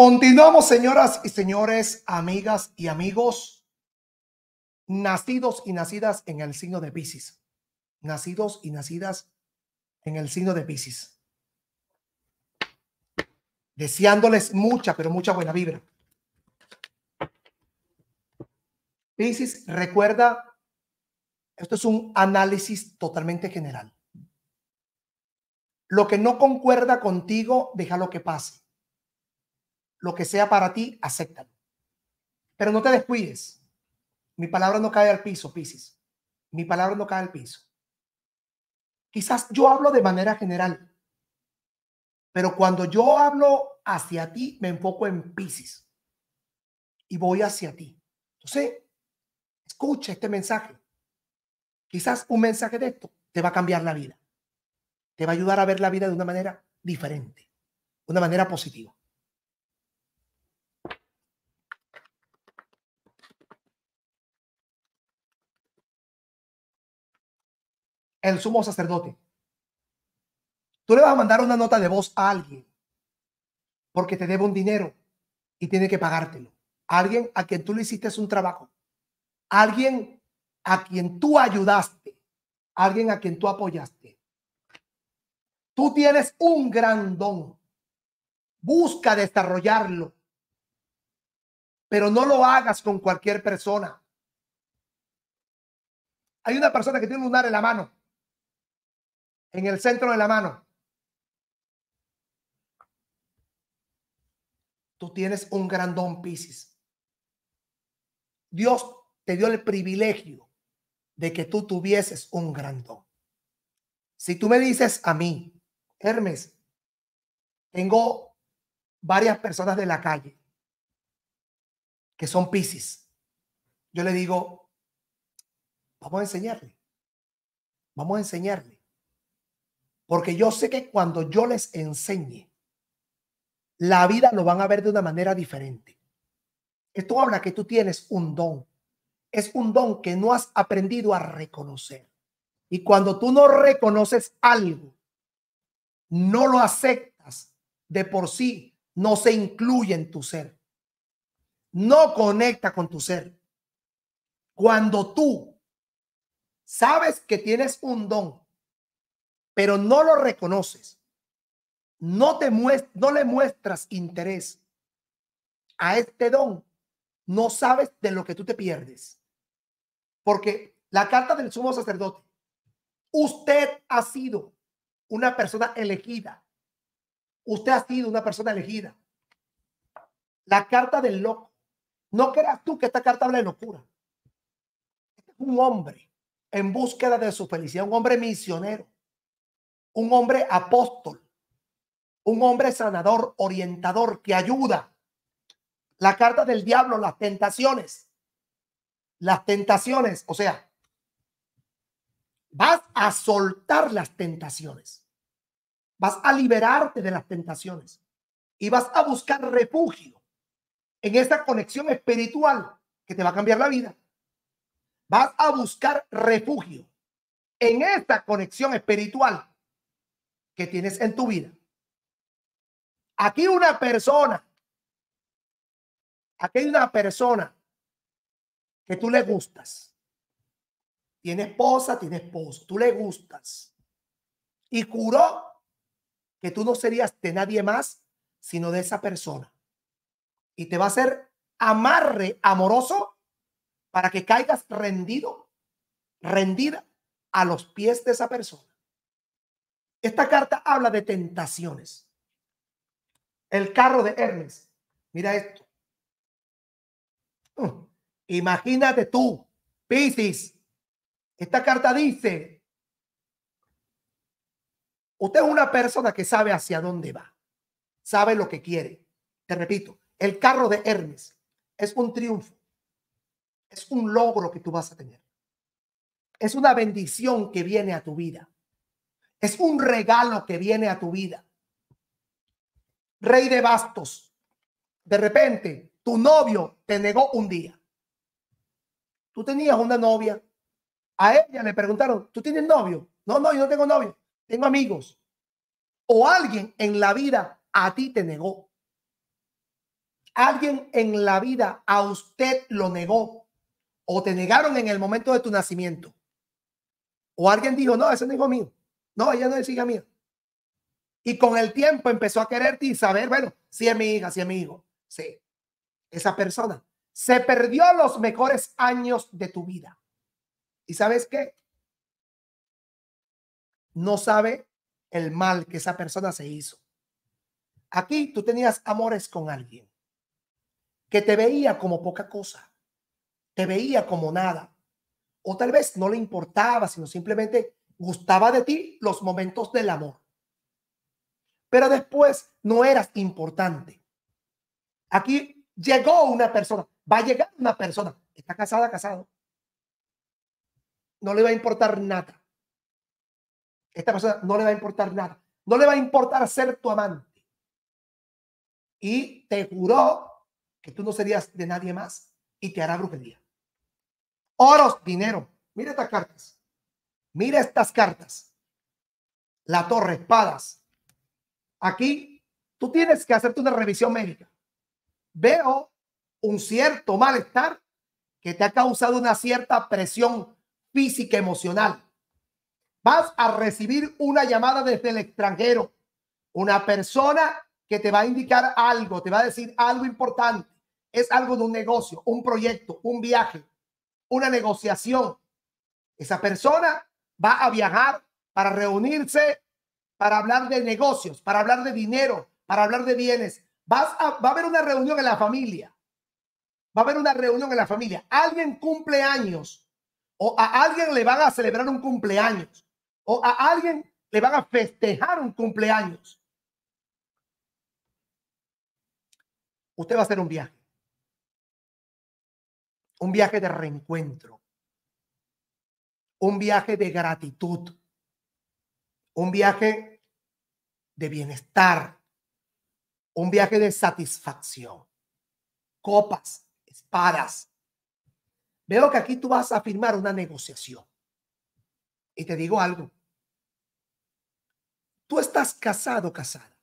Continuamos, señoras y señores, amigas y amigos, nacidos y nacidas en el signo de Pisces. Nacidos y nacidas en el signo de Pisces. Deseándoles mucha, pero mucha buena vibra. Pisces, recuerda, esto es un análisis totalmente general. Lo que no concuerda contigo, deja lo que pase lo que sea para ti, acéptalo. Pero no te descuides. Mi palabra no cae al piso, Piscis. Mi palabra no cae al piso. Quizás yo hablo de manera general, pero cuando yo hablo hacia ti, me enfoco en Piscis y voy hacia ti. Entonces, escucha este mensaje. Quizás un mensaje de esto te va a cambiar la vida. Te va a ayudar a ver la vida de una manera diferente, una manera positiva. el sumo sacerdote. Tú le vas a mandar una nota de voz a alguien porque te debe un dinero y tiene que pagártelo. Alguien a quien tú le hiciste un trabajo. Alguien a quien tú ayudaste. Alguien a quien tú apoyaste. Tú tienes un gran don. Busca desarrollarlo. Pero no lo hagas con cualquier persona. Hay una persona que tiene un lunar en la mano en el centro de la mano. Tú tienes un gran don, Piscis. Dios te dio el privilegio de que tú tuvieses un gran don. Si tú me dices a mí, Hermes, tengo varias personas de la calle que son Piscis. Yo le digo, vamos a enseñarle. Vamos a enseñarle. Porque yo sé que cuando yo les enseñe, la vida lo van a ver de una manera diferente. Esto habla que tú tienes un don. Es un don que no has aprendido a reconocer. Y cuando tú no reconoces algo, no lo aceptas de por sí, no se incluye en tu ser. No conecta con tu ser. Cuando tú sabes que tienes un don pero no lo reconoces, no, te no le muestras interés a este don, no sabes de lo que tú te pierdes. Porque la carta del sumo sacerdote, usted ha sido una persona elegida. Usted ha sido una persona elegida. La carta del loco. No creas tú que esta carta habla de locura. Un hombre en búsqueda de su felicidad, un hombre misionero un hombre apóstol, un hombre sanador, orientador, que ayuda. La carta del diablo, las tentaciones, las tentaciones, o sea, vas a soltar las tentaciones, vas a liberarte de las tentaciones y vas a buscar refugio en esta conexión espiritual que te va a cambiar la vida. Vas a buscar refugio en esta conexión espiritual que tienes en tu vida. Aquí una persona, aquí hay una persona que tú le gustas. Tiene esposa, tiene esposo, tú le gustas. Y curó que tú no serías de nadie más, sino de esa persona. Y te va a hacer amarre amoroso para que caigas rendido, rendida a los pies de esa persona. Esta carta habla de tentaciones. El carro de Hermes. Mira esto. Mm. imagínate tú, Piscis. Esta carta dice, usted es una persona que sabe hacia dónde va, sabe lo que quiere. Te repito, el carro de Hermes es un triunfo, es un logro que tú vas a tener. Es una bendición que viene a tu vida. Es un regalo que viene a tu vida. Rey de bastos, de repente tu novio te negó un día. Tú tenías una novia. A ella le preguntaron, ¿tú tienes novio? No, no, yo no tengo novio. Tengo amigos. O alguien en la vida a ti te negó. Alguien en la vida a usted lo negó. O te negaron en el momento de tu nacimiento. O alguien dijo, no, ese no es mío. No, ella no es hija mía. Y con el tiempo empezó a quererte y saber, bueno, si es mi hija, si es mi hijo. Sí, esa persona se perdió los mejores años de tu vida. ¿Y sabes qué? No sabe el mal que esa persona se hizo. Aquí tú tenías amores con alguien que te veía como poca cosa, te veía como nada, o tal vez no le importaba, sino simplemente Gustaba de ti los momentos del amor. Pero después no eras importante. Aquí llegó una persona, va a llegar una persona, está casada, casado. No le va a importar nada. Esta persona no le va a importar nada. No le va a importar ser tu amante. Y te juró que tú no serías de nadie más y te hará brujería. Oros, dinero. Mira estas cartas. Mira estas cartas. La torre, espadas. Aquí tú tienes que hacerte una revisión médica. Veo un cierto malestar que te ha causado una cierta presión física emocional. Vas a recibir una llamada desde el extranjero. Una persona que te va a indicar algo, te va a decir algo importante. Es algo de un negocio, un proyecto, un viaje, una negociación. Esa persona va a viajar para reunirse, para hablar de negocios, para hablar de dinero, para hablar de bienes. va a haber una reunión en la familia. Va a haber una reunión en la familia. Alguien cumple años o a alguien le van a celebrar un cumpleaños o a alguien le van a festejar un cumpleaños. Usted va a hacer un viaje. Un viaje de reencuentro un viaje de gratitud, un viaje de bienestar, un viaje de satisfacción. Copas, espadas. Veo que aquí tú vas a firmar una negociación. Y te digo algo. Tú estás casado, casada.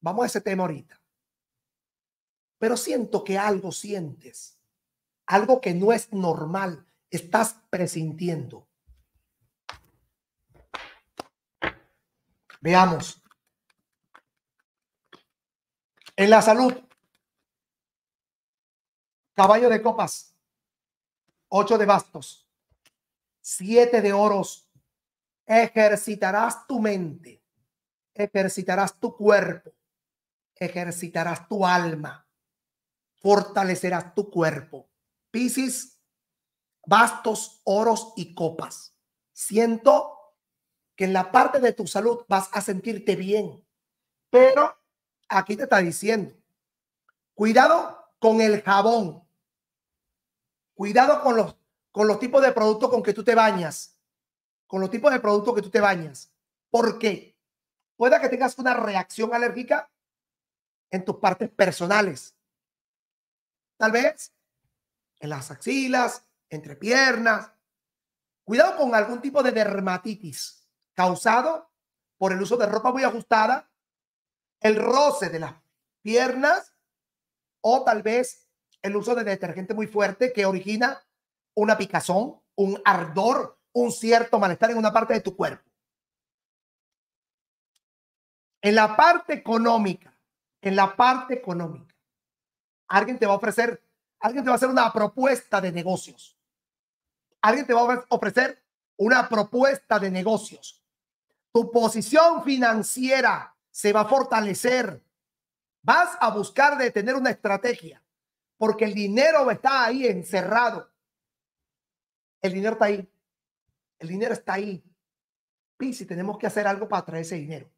Vamos a ese tema ahorita. Pero siento que algo sientes, algo que no es normal, estás presintiendo. Veamos. En la salud, caballo de copas, ocho de bastos, siete de oros. Ejercitarás tu mente, ejercitarás tu cuerpo, ejercitarás tu alma, fortalecerás tu cuerpo. Piscis, bastos, oros y copas. Siento en la parte de tu salud vas a sentirte bien. Pero aquí te está diciendo, cuidado con el jabón, cuidado con los, con los tipos de productos con que tú te bañas, con los tipos de productos que tú te bañas. porque Pueda que tengas una reacción alérgica en tus partes personales. Tal vez en las axilas, entre piernas. Cuidado con algún tipo de dermatitis causado por el uso de ropa muy ajustada, el roce de las piernas o tal vez el uso de detergente muy fuerte que origina una picazón, un ardor, un cierto malestar en una parte de tu cuerpo. En la parte económica, en la parte económica, alguien te va a ofrecer, alguien te va a hacer una propuesta de negocios. Alguien te va a ofrecer una propuesta de negocios tu posición financiera se va a fortalecer. Vas a buscar de tener una estrategia, porque el dinero está ahí encerrado. El dinero está ahí. El dinero está ahí. Y si tenemos que hacer algo para traer ese dinero.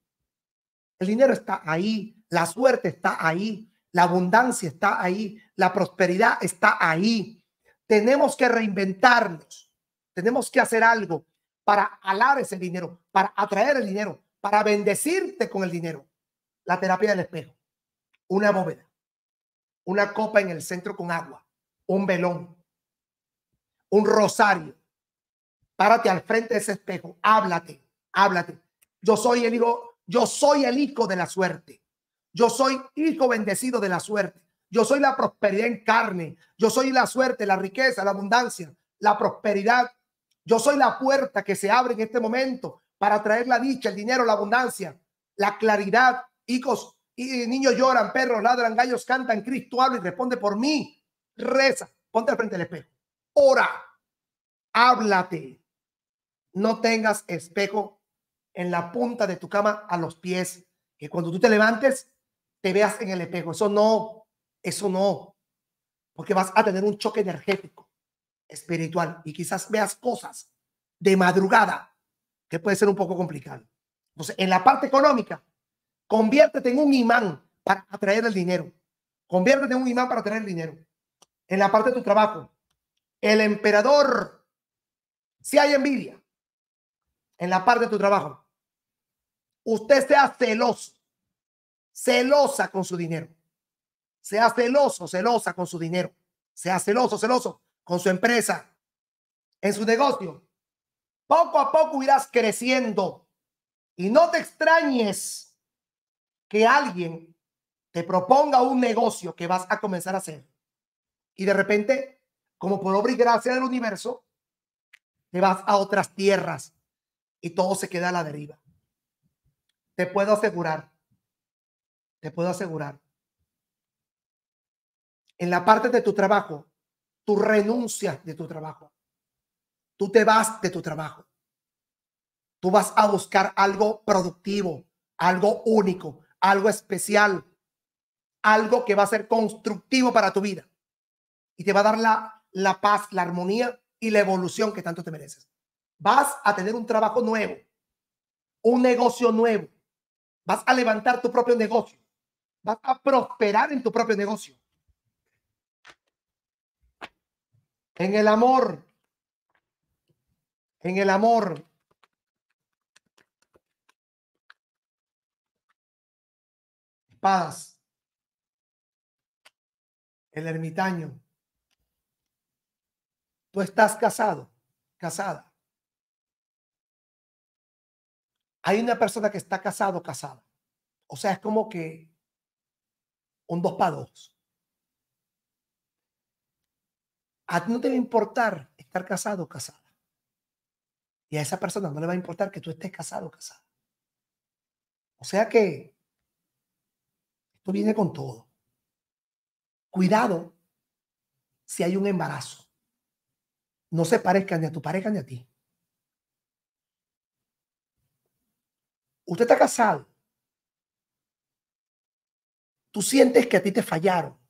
El dinero está ahí, la suerte está ahí, la abundancia está ahí, la prosperidad está ahí. Tenemos que reinventarnos, tenemos que hacer algo para alar ese dinero, para atraer el dinero, para bendecirte con el dinero. La terapia del espejo, una bóveda, una copa en el centro con agua, un velón, un rosario. Párate al frente de ese espejo, háblate, háblate. Yo soy el hijo, yo soy el hijo de la suerte. Yo soy hijo bendecido de la suerte. Yo soy la prosperidad en carne. Yo soy la suerte, la riqueza, la abundancia, la prosperidad yo soy la puerta que se abre en este momento para traer la dicha, el dinero, la abundancia, la claridad. Hijos y niños lloran, perros ladran, gallos cantan, Cristo habla y responde por mí. Reza, ponte al frente del espejo. Ora, háblate. No tengas espejo en la punta de tu cama a los pies. Que cuando tú te levantes, te veas en el espejo. Eso no, eso no. Porque vas a tener un choque energético espiritual y quizás veas cosas de madrugada que puede ser un poco complicado. Entonces, en la parte económica, conviértete en un imán para atraer el dinero. Conviértete en un imán para atraer el dinero. En la parte de tu trabajo, el emperador, si hay envidia en la parte de tu trabajo, usted sea celoso, celosa con su dinero. Sea celoso, celosa con su dinero. Sea celoso, celoso con su empresa, en su negocio, poco a poco irás creciendo. Y no te extrañes que alguien te proponga un negocio que vas a comenzar a hacer. Y de repente, como por obra y gracia del universo, te vas a otras tierras y todo se queda a la deriva. Te puedo asegurar, te puedo asegurar, en la parte de tu trabajo, tu renuncia de tu trabajo. Tú te vas de tu trabajo. Tú vas a buscar algo productivo, algo único, algo especial, algo que va a ser constructivo para tu vida y te va a dar la, la paz, la armonía y la evolución que tanto te mereces. Vas a tener un trabajo nuevo, un negocio nuevo. Vas a levantar tu propio negocio. Vas a prosperar en tu propio negocio. en el amor, en el amor. paz, el ermitaño. Tú estás casado, casada. Hay una persona que está casado, casada. O sea, es como que un dos para dos. A ti no te va a importar estar casado o casada. Y a esa persona no le va a importar que tú estés casado o casada. O sea que esto viene con todo. Cuidado si hay un embarazo. No se parezca ni a tu pareja ni a ti. Usted está casado. Tú sientes que a ti te fallaron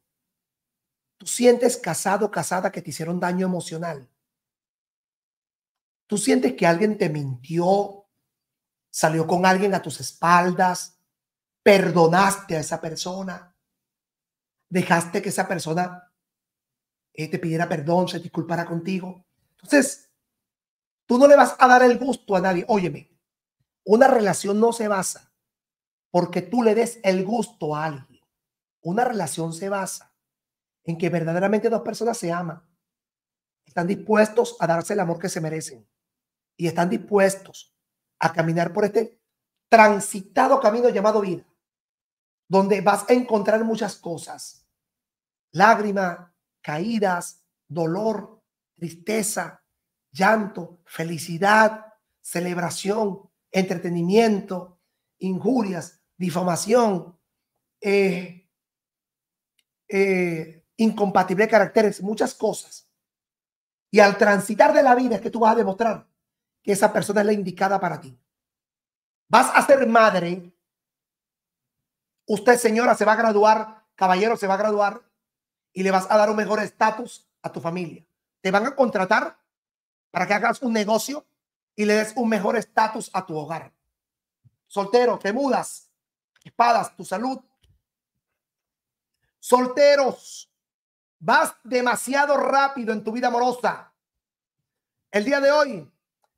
Tú sientes casado, casada, que te hicieron daño emocional. Tú sientes que alguien te mintió, salió con alguien a tus espaldas, perdonaste a esa persona, dejaste que esa persona eh, te pidiera perdón, se disculpara contigo. Entonces, tú no le vas a dar el gusto a nadie. Óyeme, una relación no se basa porque tú le des el gusto a alguien. Una relación se basa en que verdaderamente dos personas se aman, están dispuestos a darse el amor que se merecen y están dispuestos a caminar por este transitado camino llamado vida, donde vas a encontrar muchas cosas, lágrimas, caídas, dolor, tristeza, llanto, felicidad, celebración, entretenimiento, injurias, difamación, eh, eh Incompatible caracteres, muchas cosas. Y al transitar de la vida es que tú vas a demostrar que esa persona es la indicada para ti. Vas a ser madre. Usted, señora, se va a graduar, caballero, se va a graduar y le vas a dar un mejor estatus a tu familia. Te van a contratar para que hagas un negocio y le des un mejor estatus a tu hogar. Soltero, te mudas, espadas, tu salud. Solteros, Vas demasiado rápido en tu vida amorosa. El día de hoy,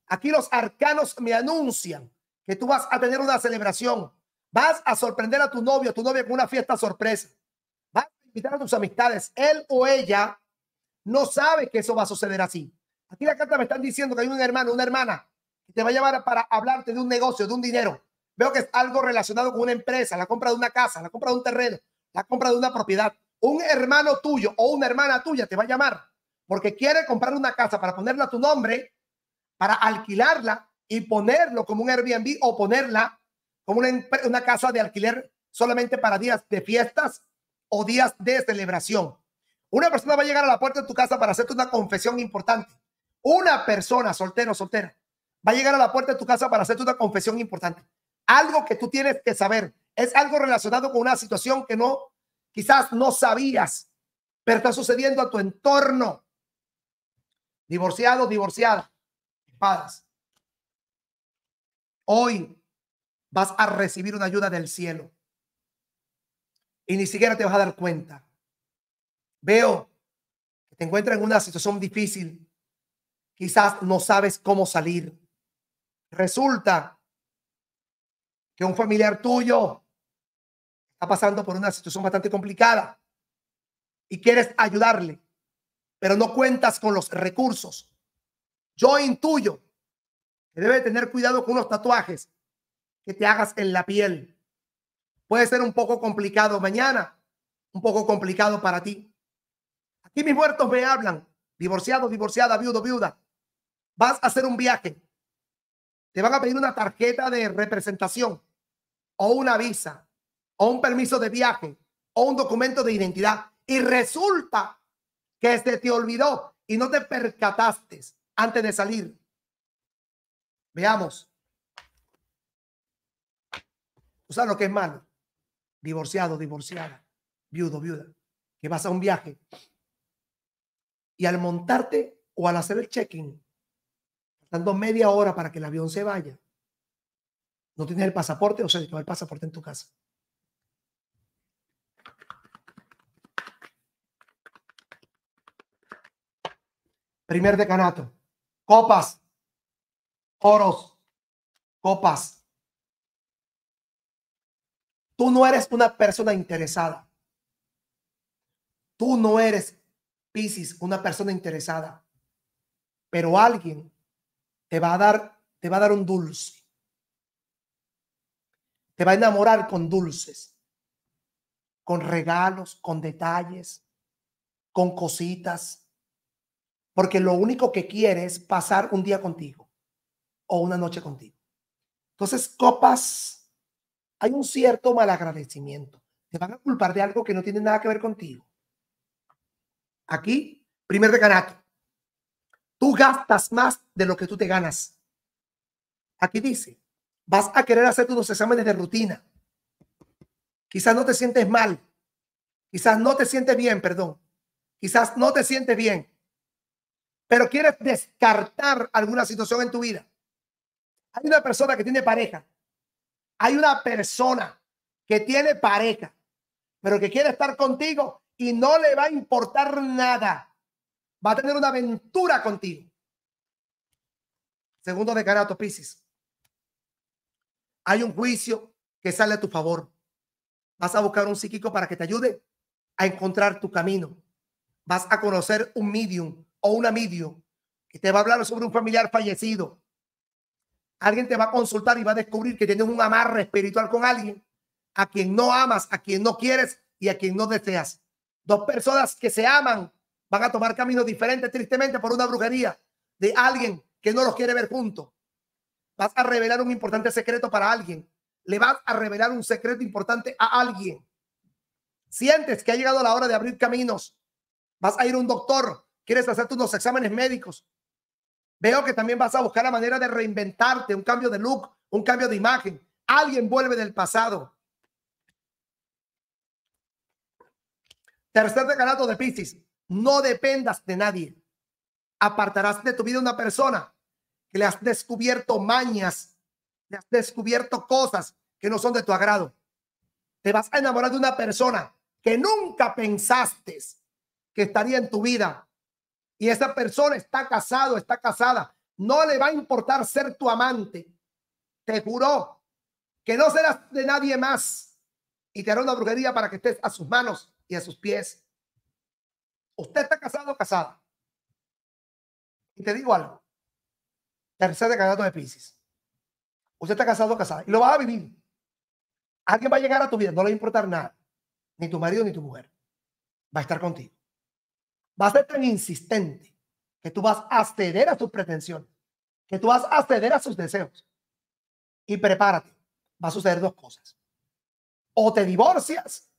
aquí los arcanos me anuncian que tú vas a tener una celebración. Vas a sorprender a tu novio, tu novia con una fiesta sorpresa. Vas a invitar a tus amistades. Él o ella no sabe que eso va a suceder así. Aquí la carta me están diciendo que hay un hermano, una hermana, que te va a llamar para hablarte de un negocio, de un dinero. Veo que es algo relacionado con una empresa, la compra de una casa, la compra de un terreno, la compra de una propiedad un hermano tuyo o una hermana tuya te va a llamar porque quiere comprar una casa para ponerla a tu nombre, para alquilarla y ponerlo como un Airbnb o ponerla como una, casa de alquiler solamente para días de fiestas o días de celebración. Una persona va a llegar a la puerta de tu casa para hacerte una confesión importante. Una persona, soltero o soltera, va a llegar a la puerta de tu casa para hacerte una confesión importante. Algo que tú tienes que saber. Es algo relacionado con una situación que no quizás no sabías, pero está sucediendo a tu entorno. divorciado divorciada espadas. Hoy vas a recibir una ayuda del cielo. Y ni siquiera te vas a dar cuenta. Veo que te encuentras en una situación difícil. Quizás no sabes cómo salir. Resulta que un familiar tuyo pasando por una situación bastante complicada y quieres ayudarle, pero no cuentas con los recursos. Yo intuyo que debe tener cuidado con los tatuajes que te hagas en la piel. Puede ser un poco complicado mañana, un poco complicado para ti. Aquí mis muertos me hablan, divorciado, divorciada, viudo, viuda. Vas a hacer un viaje. Te van a pedir una tarjeta de representación o una visa o un permiso de viaje o un documento de identidad y resulta que se este te olvidó y no te percataste antes de salir. Veamos. ¿Tú sabes lo que es malo? Divorciado, divorciada, viudo, viuda, que vas a un viaje y al montarte o al hacer el check-in, dando media hora para que el avión se vaya, no tienes el pasaporte o sea te el pasaporte en tu casa. primer decanato, copas, oros, copas. Tú no eres una persona interesada. Tú no eres, Piscis, una persona interesada. Pero alguien te va a dar, te va a dar un dulce. Te va a enamorar con dulces, con regalos, con detalles, con cositas porque lo único que quiere es pasar un día contigo o una noche contigo. Entonces, copas, hay un cierto mal agradecimiento. Te van a culpar de algo que no tiene nada que ver contigo. Aquí, primer decanato. Tú gastas más de lo que tú te ganas. Aquí dice, vas a querer hacer tus exámenes de rutina. Quizás no te sientes mal. Quizás no te sientes bien, perdón. Quizás no te sientes bien pero quieres descartar alguna situación en tu vida. Hay una persona que tiene pareja. Hay una persona que tiene pareja, pero que quiere estar contigo y no le va a importar nada. Va a tener una aventura contigo. Segundo de decanato, Pisces. Hay un juicio que sale a tu favor. Vas a buscar un psíquico para que te ayude a encontrar tu camino. Vas a conocer un medium o una medio que te va a hablar sobre un familiar fallecido. Alguien te va a consultar y va a descubrir que tienes un amarre espiritual con alguien a quien no amas, a quien no quieres y a quien no deseas. Dos personas que se aman van a tomar caminos diferentes tristemente por una brujería de alguien que no los quiere ver juntos. Vas a revelar un importante secreto para alguien. Le vas a revelar un secreto importante a alguien. Sientes que ha llegado la hora de abrir caminos. Vas a ir a un doctor quieres hacerte unos exámenes médicos. Veo que también vas a buscar la manera de reinventarte, un cambio de look, un cambio de imagen. Alguien vuelve del pasado. Tercer regalado de Piscis, no dependas de nadie. Apartarás de tu vida una persona que le has descubierto mañas, le has descubierto cosas que no son de tu agrado. Te vas a enamorar de una persona que nunca pensaste que estaría en tu vida y esa persona está casado, está casada, no le va a importar ser tu amante. Te juró que no serás de nadie más y te hará una brujería para que estés a sus manos y a sus pies. Usted está casado o casada. Y te digo algo. Tercer decanato de Pisces. Usted está casado o casada y lo va a vivir. Alguien va a llegar a tu vida, no le va a importar nada. Ni tu marido ni tu mujer. Va a estar contigo va a ser tan insistente que tú vas a ceder a sus pretensiones, que tú vas a ceder a sus deseos. Y prepárate, va a suceder dos cosas. O te divorcias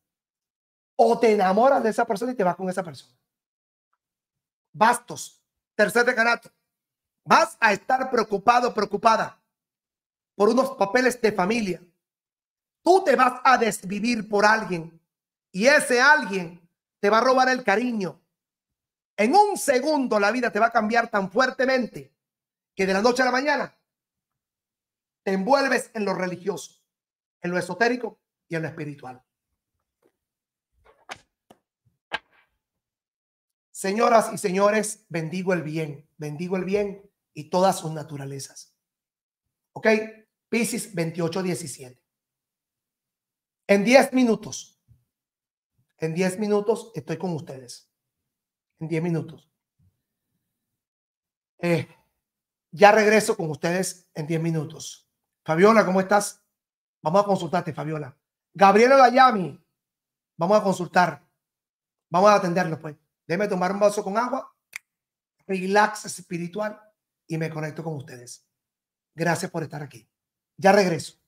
o te enamoras de esa persona y te vas con esa persona. Bastos, tercer decanato. Vas a estar preocupado, preocupada por unos papeles de familia. Tú te vas a desvivir por alguien y ese alguien te va a robar el cariño, en un segundo la vida te va a cambiar tan fuertemente que de la noche a la mañana te envuelves en lo religioso, en lo esotérico y en lo espiritual. Señoras y señores, bendigo el bien, bendigo el bien y todas sus naturalezas. ¿Ok? Pisces 28, 17. En 10 minutos, en 10 minutos estoy con ustedes en 10 minutos. Eh, ya regreso con ustedes en 10 minutos. Fabiola, ¿cómo estás? Vamos a consultarte, Fabiola. Gabriela Layami. vamos a consultar. Vamos a atenderlo, pues. Déjeme tomar un vaso con agua, relax espiritual y me conecto con ustedes. Gracias por estar aquí. Ya regreso.